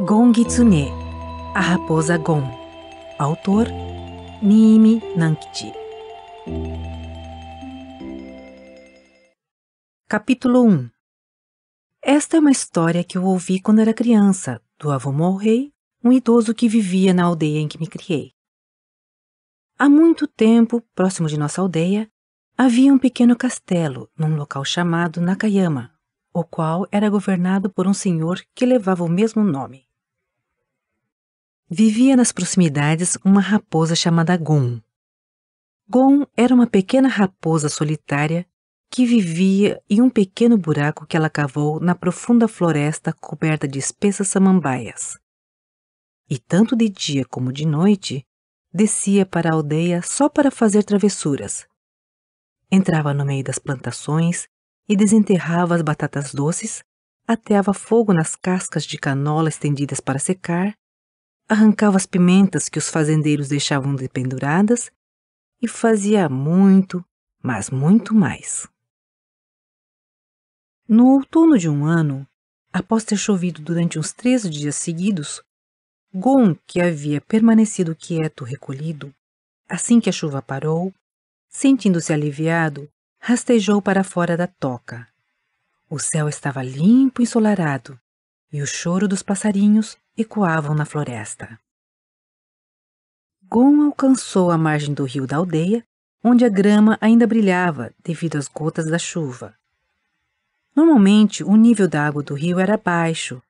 Gongitsune, a raposa Gon. Autor Niimi Nankichi. Capítulo 1 Esta é uma história que eu ouvi quando era criança, do avô Morrei, um idoso que vivia na aldeia em que me criei. Há muito tempo, próximo de nossa aldeia, havia um pequeno castelo num local chamado Nakayama, o qual era governado por um senhor que levava o mesmo nome. Vivia nas proximidades uma raposa chamada Gon. Gon era uma pequena raposa solitária que vivia em um pequeno buraco que ela cavou na profunda floresta coberta de espessas samambaias. E tanto de dia como de noite, descia para a aldeia só para fazer travessuras. Entrava no meio das plantações e desenterrava as batatas doces, ateava fogo nas cascas de canola estendidas para secar arrancava as pimentas que os fazendeiros deixavam dependuradas e fazia muito, mas muito mais. No outono de um ano, após ter chovido durante uns três dias seguidos, Gon, que havia permanecido quieto recolhido, assim que a chuva parou, sentindo-se aliviado, rastejou para fora da toca. O céu estava limpo e ensolarado, e o choro dos passarinhos ecoavam na floresta. Gon alcançou a margem do rio da aldeia, onde a grama ainda brilhava devido às gotas da chuva. Normalmente, o nível da água do rio era baixo,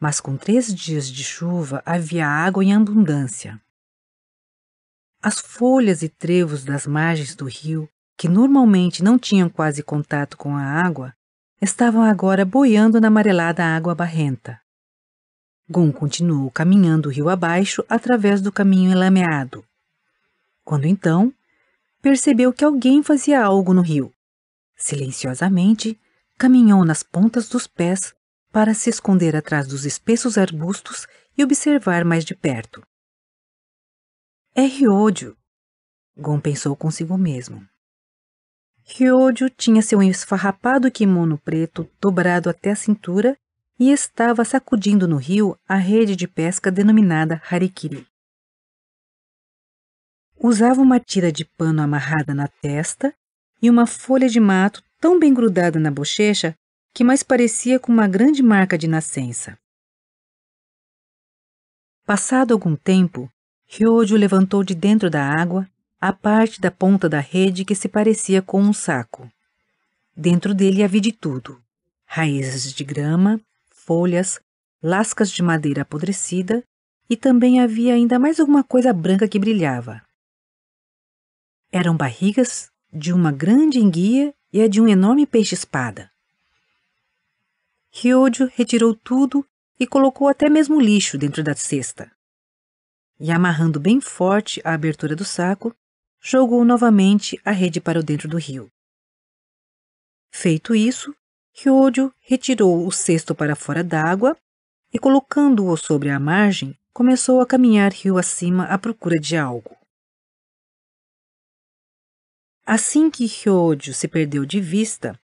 mas com três dias de chuva havia água em abundância. As folhas e trevos das margens do rio, que normalmente não tinham quase contato com a água, estavam agora boiando na amarelada água barrenta. Gon continuou caminhando rio abaixo através do caminho enlameado. Quando então, percebeu que alguém fazia algo no rio. Silenciosamente, caminhou nas pontas dos pés para se esconder atrás dos espessos arbustos e observar mais de perto. É Riódio, Gon pensou consigo mesmo. Ryojo tinha seu esfarrapado kimono preto dobrado até a cintura e estava sacudindo no rio a rede de pesca denominada harikiri. Usava uma tira de pano amarrada na testa e uma folha de mato tão bem grudada na bochecha que mais parecia com uma grande marca de nascença. Passado algum tempo, Ryojo levantou de dentro da água a parte da ponta da rede que se parecia com um saco. Dentro dele havia de tudo: raízes de grama, folhas, lascas de madeira apodrecida e também havia ainda mais alguma coisa branca que brilhava. Eram barrigas de uma grande enguia e a de um enorme peixe-espada. Ryojo retirou tudo e colocou até mesmo lixo dentro da cesta. E amarrando bem forte a abertura do saco, jogou novamente a rede para dentro do rio. Feito isso, Ryojo retirou o cesto para fora d'água e, colocando-o sobre a margem, começou a caminhar rio acima à procura de algo. Assim que Ryojo se perdeu de vista,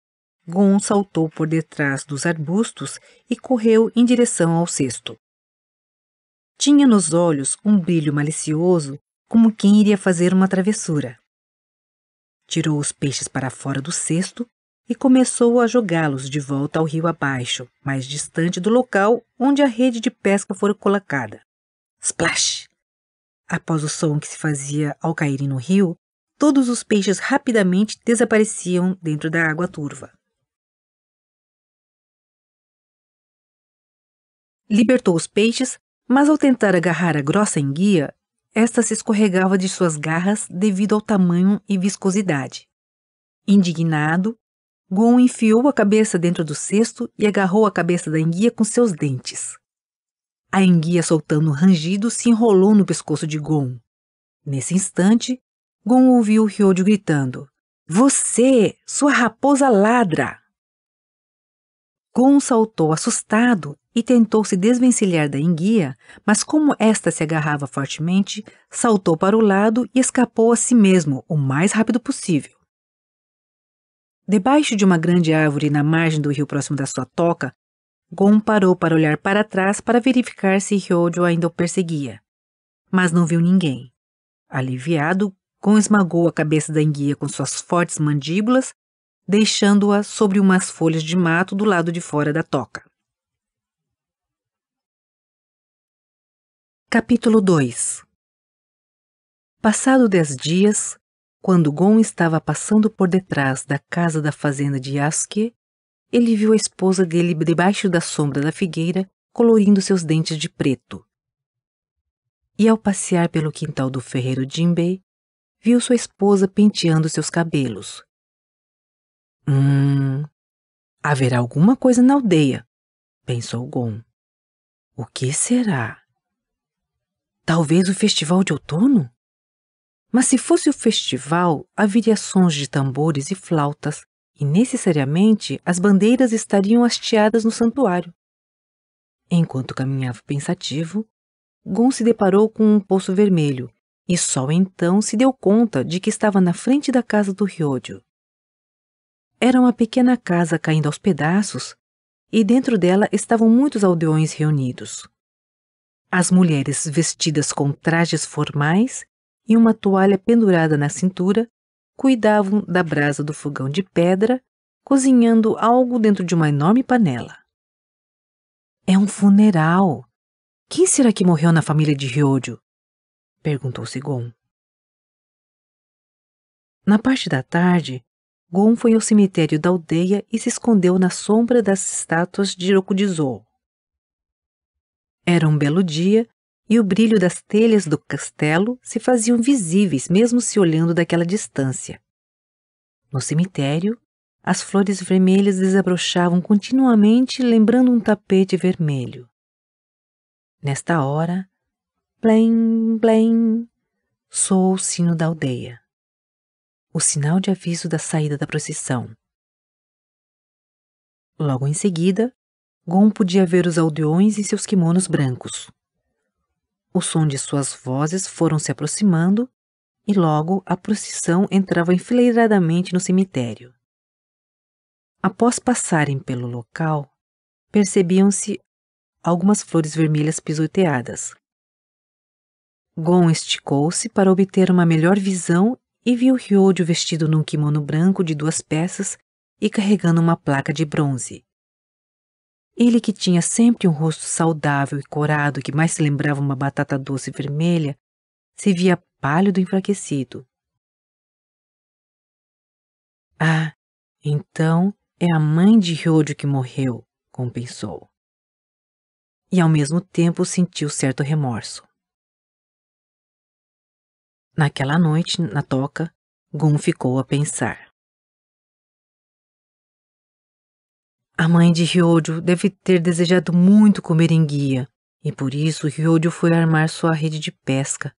Gon saltou por detrás dos arbustos e correu em direção ao cesto. Tinha nos olhos um brilho malicioso como quem iria fazer uma travessura. Tirou os peixes para fora do cesto e começou a jogá-los de volta ao rio abaixo, mais distante do local onde a rede de pesca fora colocada. Splash! Após o som que se fazia ao caírem no rio, todos os peixes rapidamente desapareciam dentro da água turva. Libertou os peixes, mas ao tentar agarrar a grossa enguia, esta se escorregava de suas garras devido ao tamanho e viscosidade. Indignado, Gon enfiou a cabeça dentro do cesto e agarrou a cabeça da enguia com seus dentes. A enguia, soltando um rangido, se enrolou no pescoço de Gon. Nesse instante, Gon ouviu Ryojo gritando: Você, sua raposa ladra! Gon saltou assustado, e tentou se desvencilhar da enguia, mas como esta se agarrava fortemente, saltou para o lado e escapou a si mesmo o mais rápido possível. Debaixo de uma grande árvore na margem do rio próximo da sua toca, Gon parou para olhar para trás para verificar se Hyojo ainda o perseguia. Mas não viu ninguém. Aliviado, Gon esmagou a cabeça da enguia com suas fortes mandíbulas, deixando-a sobre umas folhas de mato do lado de fora da toca. Capítulo 2 Passado dez dias, quando Gon estava passando por detrás da casa da fazenda de Yasuke, ele viu a esposa dele debaixo da sombra da figueira, colorindo seus dentes de preto. E ao passear pelo quintal do ferreiro Jinbei, viu sua esposa penteando seus cabelos. Hum, haverá alguma coisa na aldeia, pensou Gon. O que será? Talvez o festival de outono? Mas se fosse o festival, haveria sons de tambores e flautas, e necessariamente as bandeiras estariam hasteadas no santuário. Enquanto caminhava pensativo, Gon se deparou com um poço vermelho, e só então se deu conta de que estava na frente da casa do Ryodio. Era uma pequena casa caindo aos pedaços, e dentro dela estavam muitos aldeões reunidos as mulheres vestidas com trajes formais e uma toalha pendurada na cintura cuidavam da brasa do fogão de pedra, cozinhando algo dentro de uma enorme panela. É um funeral. Quem será que morreu na família de Ryojo? perguntou-se Gon. Na parte da tarde, Gon foi ao cemitério da aldeia e se escondeu na sombra das estátuas de Rokudizou. Era um belo dia e o brilho das telhas do castelo se faziam visíveis mesmo se olhando daquela distância. No cemitério, as flores vermelhas desabrochavam continuamente, lembrando um tapete vermelho. Nesta hora, blém, blém, soou o sino da aldeia. O sinal de aviso da saída da procissão. Logo em seguida, Gon podia ver os aldeões em seus kimonos brancos. O som de suas vozes foram se aproximando e logo a procissão entrava enfileiradamente no cemitério. Após passarem pelo local, percebiam-se algumas flores vermelhas pisoteadas. Gon esticou-se para obter uma melhor visão e viu Ryojo vestido num kimono branco de duas peças e carregando uma placa de bronze. Ele que tinha sempre um rosto saudável e corado que mais se lembrava uma batata doce vermelha, se via pálido e enfraquecido. Ah, então é a mãe de Ryojo que morreu, compensou. E ao mesmo tempo sentiu certo remorso. Naquela noite, na toca, Gun ficou a pensar. A mãe de Ryojo deve ter desejado muito comer enguia, e por isso Ryojo foi armar sua rede de pesca.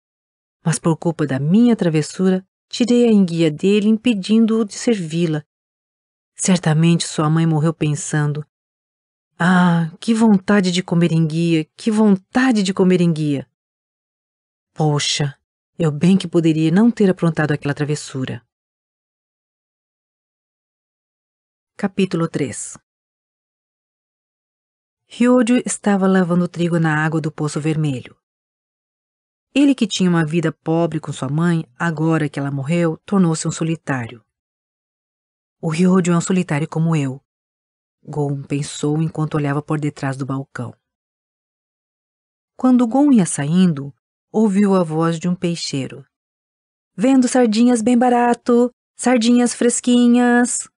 Mas por culpa da minha travessura, tirei a enguia dele impedindo-o de servi-la. Certamente sua mãe morreu pensando: Ah, que vontade de comer enguia, que vontade de comer enguia! Poxa, eu bem que poderia não ter aprontado aquela travessura. Capítulo 3 Hyodio estava lavando trigo na água do Poço Vermelho. Ele que tinha uma vida pobre com sua mãe, agora que ela morreu, tornou-se um solitário. O Hyodio é um solitário como eu. Gon pensou enquanto olhava por detrás do balcão. Quando Gon ia saindo, ouviu a voz de um peixeiro. Vendo sardinhas bem barato, sardinhas fresquinhas.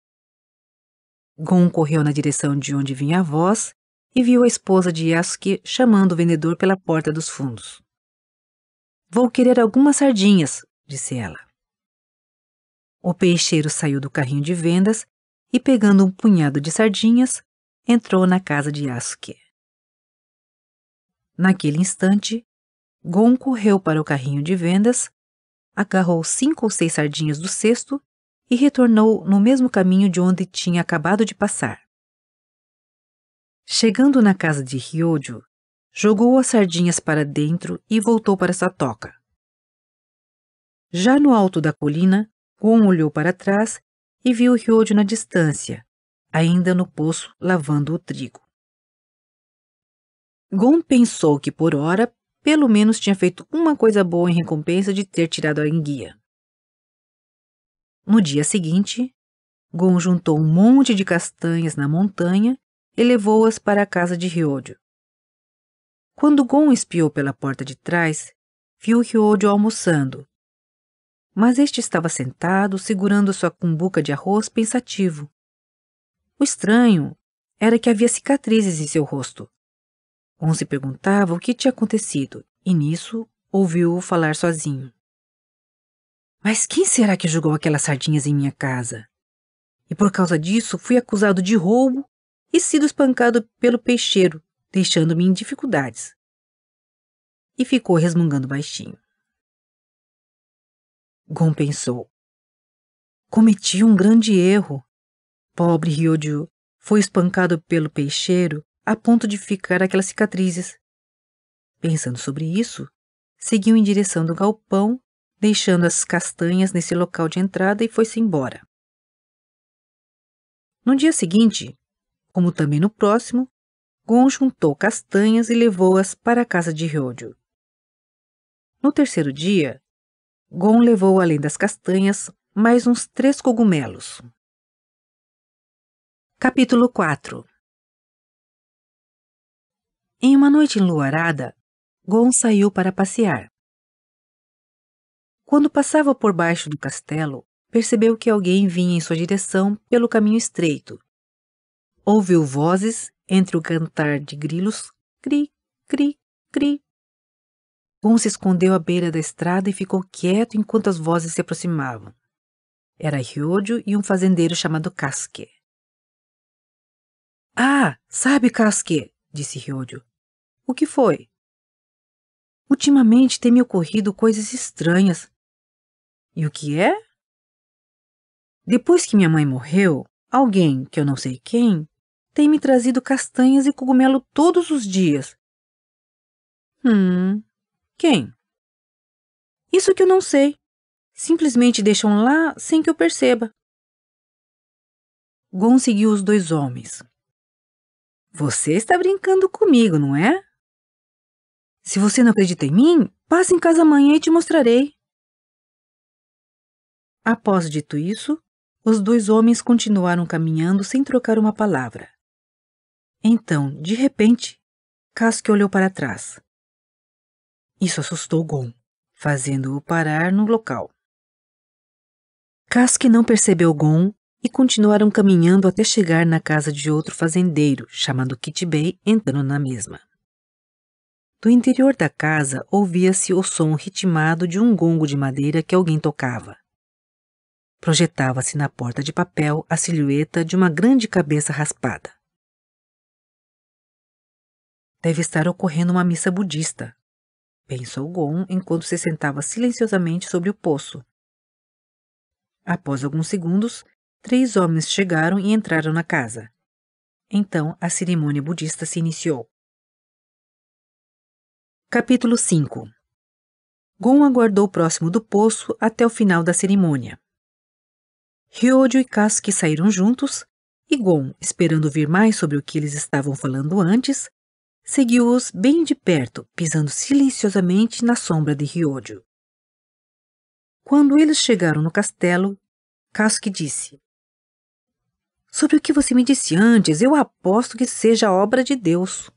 Gon correu na direção de onde vinha a voz e viu a esposa de Yasuke chamando o vendedor pela porta dos fundos. Vou querer algumas sardinhas, disse ela. O peixeiro saiu do carrinho de vendas e, pegando um punhado de sardinhas, entrou na casa de Yasuke. Naquele instante, Gon correu para o carrinho de vendas, agarrou cinco ou seis sardinhas do cesto e retornou no mesmo caminho de onde tinha acabado de passar. Chegando na casa de Ryojo, jogou as sardinhas para dentro e voltou para sua toca. Já no alto da colina, Gon olhou para trás e viu Ryojo na distância, ainda no poço lavando o trigo. Gon pensou que por hora, pelo menos tinha feito uma coisa boa em recompensa de ter tirado a enguia. No dia seguinte, Gon juntou um monte de castanhas na montanha e levou-as para a casa de Ryojo. Quando Gon espiou pela porta de trás, viu Ryojo almoçando. Mas este estava sentado, segurando sua cumbuca de arroz, pensativo. O estranho era que havia cicatrizes em seu rosto. Gon se perguntava o que tinha acontecido, e nisso ouviu-o falar sozinho. Mas quem será que jogou aquelas sardinhas em minha casa? E por causa disso fui acusado de roubo e sido espancado pelo peixeiro, deixando-me em dificuldades. E ficou resmungando baixinho. Gon pensou. Cometi um grande erro. Pobre Ryodio foi espancado pelo peixeiro a ponto de ficar aquelas cicatrizes. Pensando sobre isso, seguiu em direção do galpão, deixando as castanhas nesse local de entrada e foi-se embora. No dia seguinte, como também no próximo, Gon juntou castanhas e levou-as para a casa de Ryojo. No terceiro dia, Gon levou além das castanhas mais uns três cogumelos. Capítulo 4 Em uma noite enluarada, Gon saiu para passear. Quando passava por baixo do castelo, percebeu que alguém vinha em sua direção pelo caminho estreito Ouviu vozes entre o cantar de grilos, cri, cri, cri. Gon se escondeu à beira da estrada e ficou quieto enquanto as vozes se aproximavam. Era Ryojo e um fazendeiro chamado Kasuke. Ah, sabe, Kasuke, disse Ryojo. O que foi? Ultimamente tem me ocorrido coisas estranhas. E o que é? Depois que minha mãe morreu, alguém, que eu não sei quem, tem me trazido castanhas e cogumelo todos os dias. Hum, quem? Isso que eu não sei. Simplesmente deixam lá sem que eu perceba. Gon seguiu os dois homens. Você está brincando comigo, não é? Se você não acredita em mim, passe em casa amanhã e te mostrarei. Após dito isso, os dois homens continuaram caminhando sem trocar uma palavra. Então, de repente, Casque olhou para trás. Isso assustou Gon, fazendo-o parar no local. Casque não percebeu Gon e continuaram caminhando até chegar na casa de outro fazendeiro, chamado Kitibei, entrando na mesma. Do interior da casa ouvia-se o som ritmado de um gongo de madeira que alguém tocava. Projetava-se na porta de papel a silhueta de uma grande cabeça raspada. Deve estar ocorrendo uma missa budista, pensou Gon enquanto se sentava silenciosamente sobre o poço. Após alguns segundos, três homens chegaram e entraram na casa. Então a cerimônia budista se iniciou. Capítulo 5 Gon aguardou próximo do poço até o final da cerimônia. Ryojo e Kasuki saíram juntos, e Gon, esperando ouvir mais sobre o que eles estavam falando antes, Seguiu-os bem de perto, pisando silenciosamente na sombra de Ryojo. Quando eles chegaram no castelo, Casque disse: Sobre o que você me disse antes, eu aposto que seja obra de Deus.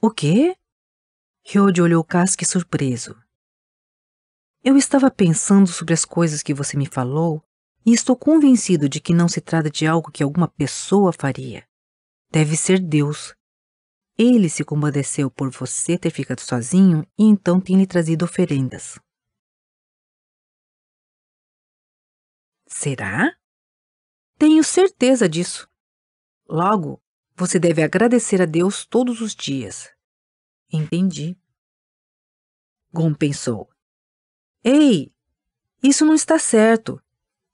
O quê? Ryoji olhou Casque surpreso. Eu estava pensando sobre as coisas que você me falou e estou convencido de que não se trata de algo que alguma pessoa faria deve ser Deus. Ele se compadeceu por você ter ficado sozinho e então tem lhe trazido oferendas. Será? Tenho certeza disso. Logo, você deve agradecer a Deus todos os dias. Entendi. Gon pensou. Ei, isso não está certo.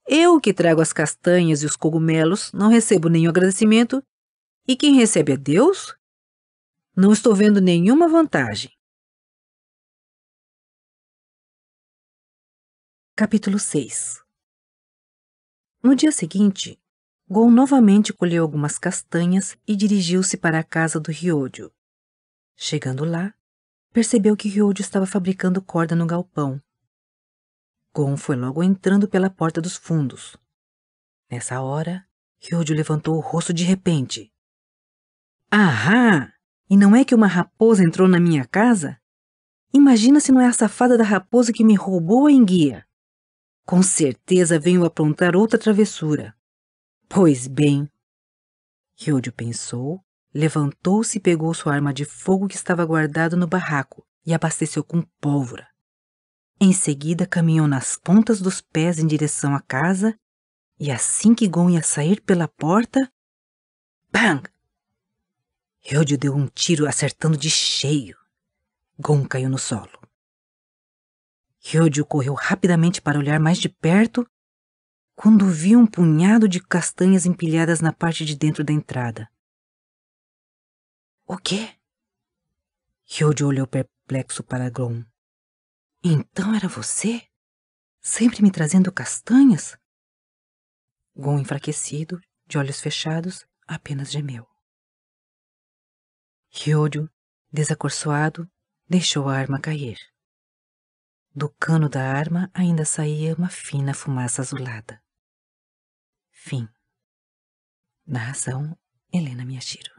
Eu que trago as castanhas e os cogumelos não recebo nenhum agradecimento e quem recebe é Deus? Não estou vendo nenhuma vantagem. Capítulo 6 No dia seguinte, Gon novamente colheu algumas castanhas e dirigiu-se para a casa do Ryodio. Chegando lá, percebeu que Ryodio estava fabricando corda no galpão. Gon foi logo entrando pela porta dos fundos. Nessa hora, Ryodio levantou o rosto de repente. Ahá! E não é que uma raposa entrou na minha casa? Imagina se não é a safada da raposa que me roubou a enguia. Com certeza venho aprontar outra travessura. Pois bem. de pensou, levantou-se e pegou sua arma de fogo que estava guardada no barraco e abasteceu com pólvora. Em seguida, caminhou nas pontas dos pés em direção à casa e assim que Gon ia sair pela porta. Bang! Eudio deu um tiro acertando de cheio. Gon caiu no solo. Eudio correu rapidamente para olhar mais de perto quando viu um punhado de castanhas empilhadas na parte de dentro da entrada. O quê? Eudio olhou perplexo para Gon. Então era você? Sempre me trazendo castanhas? Gon enfraquecido, de olhos fechados, apenas gemeu. Kyojo, desacorçoado, deixou a arma cair. Do cano da arma ainda saía uma fina fumaça azulada. Fim. Narração Helena Miyashiro.